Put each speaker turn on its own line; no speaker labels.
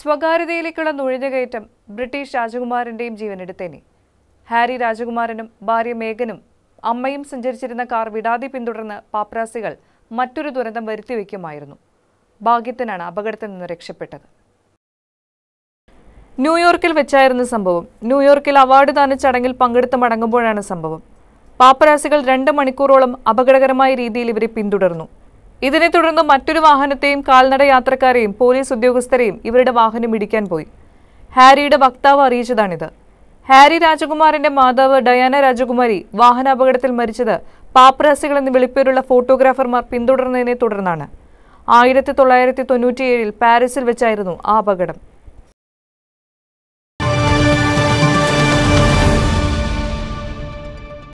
സ്വകാര്യതയിലേക്കുള്ള നുഴഞ്ഞുകയറ്റം British രാജകുമാരൻ്റെയും ജീവനെടുത്തേനെ Harry രാജകുമാരനും ഭാര്യ മേഘനും അമ്മയും സഞ്ചരിച്ചിരുന്ന കാർ വിടാതെ പിന്തുടർന്ന് പാപ്രാസികൾ മറ്റൊരു ദുരന്തം വരുത്തിവെക്കുമായിരുന്നു ഭാഗ്യത്തിനാണ് അപകടത്തിൽ നിന്ന് രക്ഷപ്പെട്ടത് ന്യൂയോർക്കിൽ വെച്ചായിരുന്നു സംഭവം ന്യൂയോർക്കിൽ അവാർഡ് ദാന ചടങ്ങിൽ പങ്കെടുത്ത് മടങ്ങുമ്പോഴാണ് സംഭവം പാപ്പരാസികൾ രണ്ട് മണിക്കൂറോളം അപകടകരമായ രീതിയിൽ ഇവരെ പിന്തുടർന്നു ഇതിനെ തുടർന്ന് മറ്റൊരു വാഹനത്തെയും കാൽനട യാത്രക്കാരെയും പോലീസ് ഉദ്യോഗസ്ഥരെയും ഇവരുടെ വാഹനം ഇടിക്കാൻ പോയി ഹാരിയുടെ വക്താവ് അറിയിച്ചതാണിത് ഹാരി രാജകുമാറിന്റെ മാതാവ് ഡയാന രാജകുമാരി വാഹനാപകടത്തിൽ മരിച്ചത് പാപ്രാസികൾ എന്ന് വിളിപ്പേരുള്ള ഫോട്ടോഗ്രാഫർമാർ പിന്തുടർന്നതിനെ തുടർന്നാണ് ആയിരത്തി തൊള്ളായിരത്തി തൊണ്ണൂറ്റിയേഴിൽ പാരീസിൽ വെച്ചായിരുന്നു ആ അപകടം